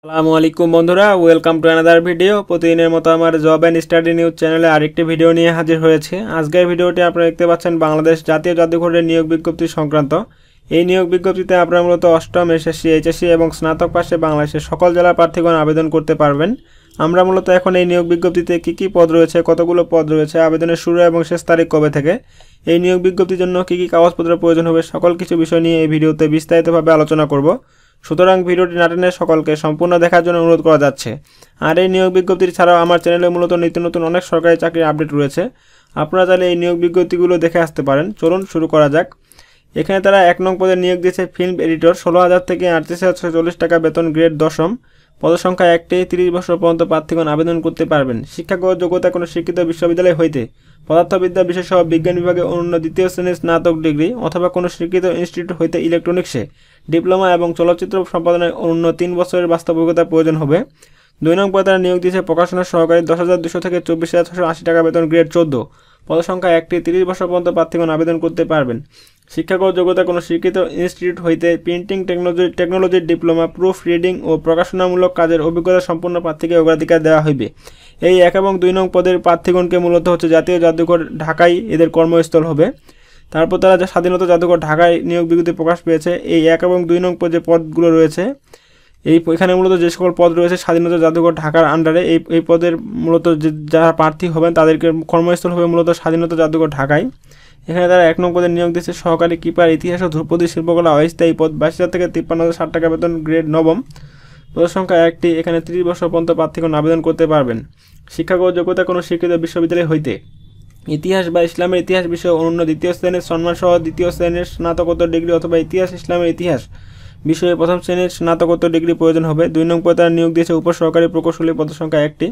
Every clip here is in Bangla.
আসসালামু আলাইকুম বন্ধুরা ওয়েলকাম টু অ্যানাদার ভিডিও প্রতিদিনের মতো আমার জব অ্যান্ড স্টাডি নিউজ চ্যানেলে আরেকটি ভিডিও নিয়ে হাজির হয়েছে আজকের ভিডিওটি আপনারা দেখতে পাচ্ছেন বাংলাদেশ জাতীয় জাদুঘরের নিয়োগ বিজ্ঞপ্তি সংক্রান্ত এই নিয়োগ বিজ্ঞপ্তিতে আপনারা মূলত অষ্টম এসএসসি এইচএসসি এবং স্নাতক পাশে বাংলাদেশের সকল জেলার প্রার্থীগণ আবেদন করতে পারবেন আমরা মূলত এখন এই নিয়োগ বিজ্ঞপ্তিতে কী কী পদ রয়েছে কতগুলো পদ রয়েছে আবেদনের শুরু এবং শেষ তারিখ কবে থেকে এই নিয়োগ বিজ্ঞপ্তির জন্য কী কী কাগজপত্র প্রয়োজন হবে সকল কিছু বিষয় নিয়ে এই ভিডিওতে বিস্তারিতভাবে আলোচনা করব সুতরাং ভিডিওটি নাটেনের সকলকে সম্পূর্ণ দেখার জন্য অনুরোধ করা যাচ্ছে আর এই নিয়োগ বিজ্ঞপ্তি ছাড়াও আমার চ্যানেলে মূলত নিত্য নতুন অনেক সরকারি চাকরির আপডেট রয়েছে আপনারা তাহলে এই নিয়োগ বিজ্ঞপ্তিগুলো দেখে আসতে পারেন চলুন শুরু করা যাক এখানে তারা এক নং পদে নিয়োগ দিয়েছে ফিল্ম এডিটর ষোলো হাজার থেকে আটত্রিশ চল্লিশ টাকা বেতন গ্রেড দশম পদসংখ্যা একটি তিরিশ বছর পর্যন্ত প্রার্থীগণ আবেদন করতে পারবেন শিক্ষাগত যোগ্যতা কোনো শিক্ষিত বিশ্ববিদ্যালয় হইতে পদার্থবিদ্যা বিষয়সহ বিজ্ঞান বিভাগে অন্য দ্বিতীয় শ্রেণীর স্নাতক ডিগ্রি অথবা কোনো স্বীকৃত ইনস্টিটিউট হইতে ইলেকট্রনিক্সে ডিপ্লোমা এবং চলচ্চিত্র সম্পাদনায় অন্য তিন বছরের বাস্তবিকতা প্রয়োজন হবে দুই নং পদে তারা নিয়োগ দিয়েছে প্রকাশনার সহকারী দশ হাজার দুশো থেকে চব্বিশ হাজার ছশো আশি টাকা বেতন গ্রেড চোদ্দ পদসংখ্যা একটি তিরিশ বছর পর্যন্ত প্রার্থীগণ আবেদন করতে পারবেন শিক্ষাগত যোগ্যতা কোনো স্বীকৃত ইনস্টিটিউট হইতে প্রিন্টিং টেকনোলজি টেকনোলজির ডিপ্লোমা প্রুফ রিডিং ও প্রকাশনামূলক কাজের অভিজ্ঞতা সম্পন্ন প্রার্থীকে অগ্রাধিকার দেওয়া হইবে এই এক এবং দুই নং পদের প্রার্থীগণকে মূলত হচ্ছে জাতীয় জাদুঘর ঢাকাই এদের কর্মস্থল হবে তারপর তারা যে স্বাধীনতা জাদুঘর ঢাকায় নিয়োগ বিজ্ঞপ্তি প্রকাশ পেয়েছে এই এক এবং দুই নং পদ যে পদগুলো রয়েছে এই এখানে মূলত যে সকল পদ রয়েছে স্বাধীনতা জাদুঘর ঢাকার আন্ডারে এই এই পদের মূলত যে যারা প্রার্থী হবেন তাদেরকে কর্মস্থল হবে মূলত স্বাধীনতা জাদুঘর ঢাকায় এখানে তারা এক নং নিয়োগ দিচ্ছে সহকারী কিপার ইতিহাস ও ধ্রুপদী শিল্পকলা অস্থায়ী পদ বাইশ হাজার থেকে তিপ্পান্ন হাজার ষাট টাকা বেতন গ্রেড নবম পদের সংখ্যা একটি এখানে ত্রিশ বছর পর্যন্ত প্রার্থীগণ আবেদন করতে পারবেন শিক্ষাগত যোগ্যতা কোনো স্বীকৃত বিশ্ববিদ্যালয় হইতে ইতিহাস বা ইসলামের ইতিহাস বিষয়ে অনন্য দ্বিতীয় শ্রেণীর সম্মানসহ দ্বিতীয় শ্রেণীর স্নাতকোত্তর ডিগ্রি অথবা ইতিহাস ইসলামের ইতিহাস বিষয়ে প্রথম শ্রেণীর স্নাতকোত্তর ডিগ্রি প্রয়োজন হবে দুই নং পদে তারা নিয়োগ দিয়েছে উপসহকারী প্রকৌশলী পদসংখ্যা একটি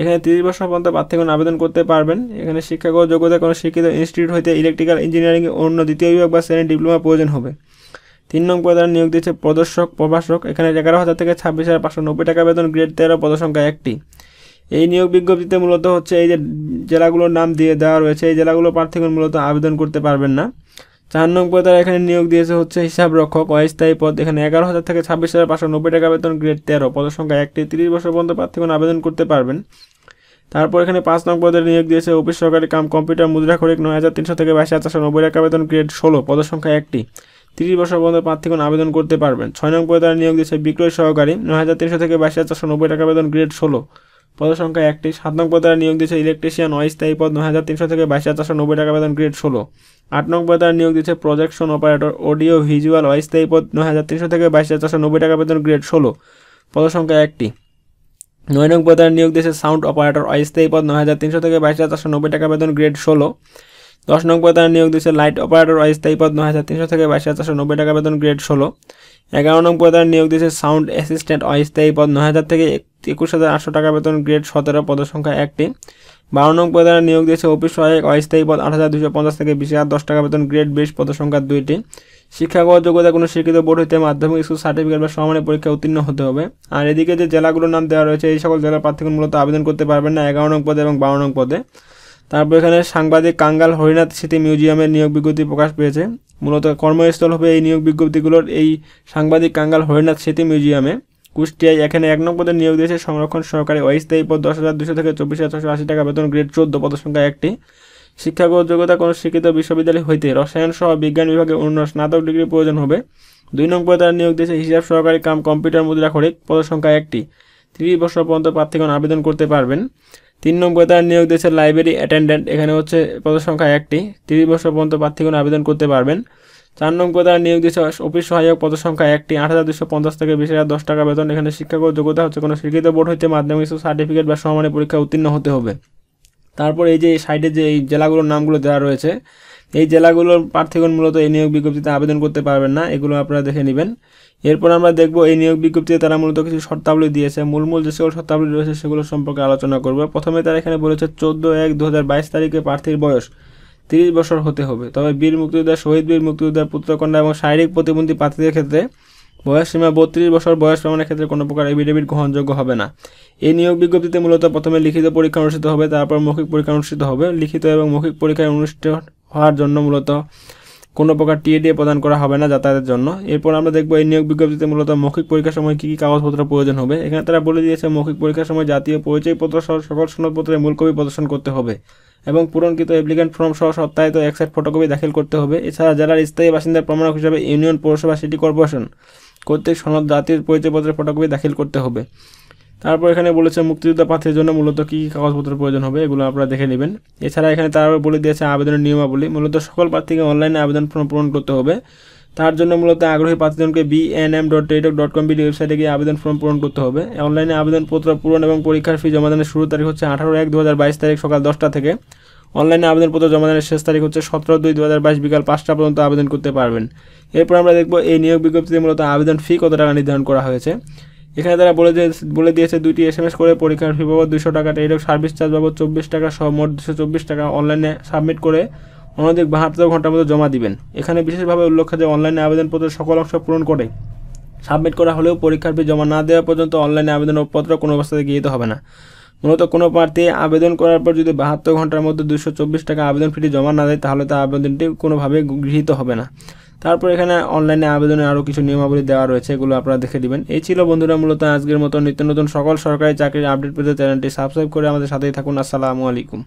এখানে তিরিশ বছর পর্যন্ত প্রার্থীগণ আবেদন করতে পারবেন এখানে শিক্ষাগত যোগ্যতা কোনো শিক্ষিত ইনস্টিটিউট হইতে ইলেকট্রিক্যাল ইঞ্জিনিয়ারিং অন্য দ্বিতীয় বিভাগ বা শ্রেণীর ডিপ্লোমা প্রয়োজন হবে তিন নং পদে তারা নিয়োগ দিয়েছে প্রদর্শক প্রভাষক এখানে এগারো হাজার থেকে ছাব্বিশ হাজার পাঁচশো নব্বই টাকা বেতন গ্রেড তেরো পদসংখ্যা একটি এই নিয়োগ বিজ্ঞপ্তিতে মূলত হচ্ছে এই যে জেলাগুলোর নাম দিয়ে দেওয়া রয়েছে এই জেলাগুলো প্রার্থীগণ মূলত আবেদন করতে পারবেন না চার নং পদে তারা এখানে নিয়োগ দিয়েছে হচ্ছে হিসাবরক্ষক অস্থায়ী পদ এখানে এগারো হাজার থেকে ছাব্বিশ হাজার পাঁচশো নব্বই টাকা বেতন গ্রেড তেরো পদের সংখ্যা একটি তিরিশ বছর পর্যন্ত প্রার্থীগণ আবেদন করতে পারবেন তারপর এখানে পাঁচ নং পদে নিয়োগ দিয়েছে অফিস সরকারি কাম কম্পিউটার মুদ্রা খরিক নয় হাজার তিনশো থেকে বাইশ হাজার চারশো নব্বই টাকা বেতন গ্রেড ষোলো পদের সংখ্যা একটি তিরিশ বছর পর্যন্ত প্রার্থীগণ আবেদন করতে পারবেন ছয় নং পদে তারা নিয়োগ দিয়েছে বিক্রয় সহকারী নয় হাজার তিনশো থেকে বাইশ হাজার চারশো নব্বই টাকা বেতন গ্রেড ষোলো পদসংখ্যা একটি সাত নং পদার নিয়োগ দিয়েছে ইলেকট্রিশিয়ান অস্থায়ী পদ নয় হাজার তিনশো থেকে বাইশ হাজার নব্বই টাকা বেতন গ্রেড ষোলো আট নং পদার নিয়োগ দিয়েছে প্রজেকশন অপারেটর অডিও ভিজুয়াল অস্থায়ী পদ নয় হাজার তিনশো থেকে বাইশ হাজার চারশো নব্বই টাকা বেতন গ্রেড ষোলো পদসংখ্যা একটি নয় নং পদার নিয়োগ দিয়েছে সাউন্ড অপারেটর অস্থায়ী পদ নয় হাজার তিনশো থেকে বাইশ হাজার চারশো নব্বই টাকা বেতন গ্রেড ষোলো দশ নং পদার নিয়োগ দিয়েছে লাইট অপারেটর অস্থায়ী পদ নয় হাজার তিনশো থেকে বাইশ হাজার চারশো নব্বই টাকা বেতন গ্রেড ষোলো এগারো নং পদার নিয়োগ দিয়েছে সাউন্ড অ্যাসিস্ট্যান্ট অস্থায়ী পদ নয় হাজার থেকে একুশ হাজার আটশো টাকা বেতন গ্রেড সতেরো পদের সংখ্যা একটি বারো নং পদে নিয়োগ দিয়েছে অফিস সহায়ক অস্থায়ী পদ আট হাজার দুশো পঞ্চাশ থেকে বিশ হাজার দশ টাকা বেতন গ্রেড বিশ পদের সংখ্যা দুইটি শিক্ষাগত যোগ্যতা কোনো স্বীকৃত বোর্ড হইতে মাধ্যমিক স্কুল সার্টিফিকেট বা সমানের পরীক্ষা উত্তীর্ণ হতে হবে আর এদিকে যে জেলাগুলোর নাম দেওয়া রয়েছে এই সকল জেলার প্রার্থীগুলো মূলত আবেদন করতে পারবেন না এগারো নং পদে এবং বারো নং পদে তারপর এখানে সাংবাদিক কাঙ্গাল হরিনাথ স্মৃতি মিউজিয়ামের নিয়োগ বিজ্ঞপ্তি প্রকাশ পেয়েছে মূলত কর্মস্থল হবে এই নিয়োগ বিজ্ঞপ্তিগুলোর এই সাংবাদিক কাঙ্গাল হরিনাথ স্মৃতি মিউজিয়ামে কুষ্টিয়ায় এখানে এক নম্বর নিয়োগ দিয়েছে সংরক্ষণ সহকারী অস্থায়ী পদ দশ হাজার দুশো থেকে চব্বিশ হাজার ছশো আশি টাকা বেতন গ্রেড চোদ্দ পদসংখ্যা একটি শিক্ষাগত যোগ্যতা কোনো শিক্ষিত বিশ্ববিদ্যালয় হইতে রসায়ন সহ বিজ্ঞান বিভাগে অন্য স্নাতক ডিগ্রি প্রয়োজন হবে দুই নং পদে তারা নিয়োগ দিয়েছে হিসাব সহকারী কাম কম্পিউটার মুদ্রা খরিক পদসংখ্যা একটি ত্রিশ বছর পর্যন্ত প্রার্থীগণ আবেদন করতে পারবেন তিন নম্বর তারা নিয়োগ দিয়েছে লাইব্রেরি অ্যাটেন্ডেন্ট এখানে হচ্ছে পদসংখ্যা একটি তিরিশ বছর পর্যন্ত প্রার্থীগণ আবেদন করতে পারবেন চার নং পদে নিয়োগ দিয়েছে অফিস সহায়ক পদ সংখ্যা একটি আট হাজার দুশো পঞ্চাশ থেকে বিশ হাজার দশ টাকা বেতন এখানে শিক্ষাগত যোগ্যতা হচ্ছে কোনো স্বীকৃত বোর্ড হইতে মাধ্যমিক সার্টিফিকেট বা সমমানের পরীক্ষা উত্তীর্ণ হতে হবে তারপর এই যে সাইডে যে এই জেলাগুলোর নামগুলো দেওয়া রয়েছে এই জেলাগুলোর প্রার্থীগণ মূলত এই নিয়োগ বিজ্ঞপ্তিতে আবেদন করতে পারবেন না এগুলো আপনারা দেখে নেবেন এরপর আমরা দেখব এই নিয়োগ বিজ্ঞপ্তিতে তারা মূলত কিছু শর্তাবলী দিয়েছে মূল মূল যে সকল শর্তাবলী রয়েছে সেগুলো সম্পর্কে আলোচনা করবে প্রথমে তারা এখানে বলেছে চোদ্দো এক দু তারিখে প্রার্থীর বয়স তিরিশ বছর হতে হবে তবে বীর মুক্তিযোদ্ধা শহীদ বীর মুক্তিযোদ্ধার পুত্রকন্যা এবং শারীরিক প্রতিবন্ধী প্রার্থীদের ক্ষেত্রে বয়স সীমা বত্রিশ বছর বয়স প্রমাণের ক্ষেত্রে কোনো প্রকার এভিডেভিট গ্রহণযোগ্য হবে না এই নিয়োগ বিজ্ঞপ্তিতে মূলত প্রথমে লিখিত পরীক্ষা অনুষ্ঠিত হবে তারপর মৌখিক পরীক্ষা অনুষ্ঠিত হবে লিখিত এবং মৌখিক পরীক্ষায় অনুষ্ঠিত হওয়ার জন্য মূলত কোনো প্রকার টিএডিএ প্রদান করা হবে না যাতায়াতের জন্য এরপর আমরা দেখবো এই নিয়োগ বিজ্ঞপ্তিতে মূলত মৌখিক পরীক্ষার সময় কী কী কাগজপত্র প্রয়োজন হবে এখানে তারা বলে দিয়েছে মৌখিক পরীক্ষার সময় জাতীয় পরিচয়পত্র সহ সকল সনদপত্রের মূলকপি প্রদর্শন করতে হবে এবং পূরণকৃত অ্যাপ্লিকেন্ট ফর্ম সহ সত্যায়িত সাইড ফটোকপি দাখিল করতে হবে এছাড়া জেলার স্থায়ী বাসিন্দার প্রমাণক হিসাবে ইউনিয়ন পৌরসভা সিটি কর্পোরেশন কর্তৃক সনদ জাতীয় পরিচয়পত্রের ফটোকপি দাখিল করতে হবে তারপর এখানে বলেছে মুক্তিযোদ্ধা প্রার্থীর জন্য মূলত কী কী কাগজপত্র প্রয়োজন হবে এগুলো আপনারা দেখে নেবেন এছাড়া এখানে তারপর বলে দিয়েছে আবেদনের নিয়মাবলী মূলত সকল প্রার্থীকে অনলাইনে আবেদন ফর্ম পূরণ করতে হবে তার জন্য মূলত আগ্রহী প্রার্থীজনকে BNM dot dot com BD ওয়েবসাইটে গিয়ে আবেদন ফর্ম পূরণ করতে হবে অনলাইনে আবেদনপত্র পূরণ এবং পরীক্ষার ফি জমাদানের শুরু তারিখ হচ্ছে আঠারো এক দু তারিখ সকাল দশটা থেকে অনলাইনে আবেদনপত্র জমাদানের শেষ তারিখ হচ্ছে সতেরো দুই দু হাজার বাইশ বিকাল পাঁচটা পর্যন্ত আবেদন করতে পারবেন এরপর আমরা দেখব এই নিয়োগ বিজ্ঞপ্তিতে মূলত আবেদন ফি কত টাকা নির্ধারণ করা হয়েছে এখানে তারা বলে বলে দিয়েছে দুইটি এস এম এস করে পরীক্ষার ফি বাবদ দুশো টাকা টেলিটক সার্ভিস চার্জ বাবদ চব্বিশ টাকা সহ মোট দুশো চব্বিশ টাকা অনলাইনে সাবমিট করে অনধিক বাহাত্তর ঘন্টার মধ্যে জমা দিবেন এখানে বিশেষভাবে উল্লেখ্য যে অনলাইনে আবেদনপত্র সকল অংশ পূরণ করে সাবমিট করা হলেও পরীক্ষার ফি জমা না দেওয়া পর্যন্ত অনলাইনে আবেদনপত্র কোনো অবস্থাতে গৃহীত হবে না মূলত কোনো প্রার্থী আবেদন করার পর যদি বাহাত্তর ঘন্টার মধ্যে দুশো চব্বিশ টাকা আবেদন ফিটি জমা না দেয় তাহলে তা আবেদনটি কোনোভাবে গৃহীত হবে না তারপর এখানে অনলাইনে আবেদনের আরও কিছু নিয়মাবলী দেওয়া রয়েছে এগুলো আপনারা দেখে দিবেন এই ছিল বন্ধুরা মূলত আজকের মতো নিত্য নতুন সকল সরকারি চাকরির আপডেট পেতে চ্যানেলটি সাবস্ক্রাইব করে আমাদের সাথেই থাকুন আসসালামু আলাইকুম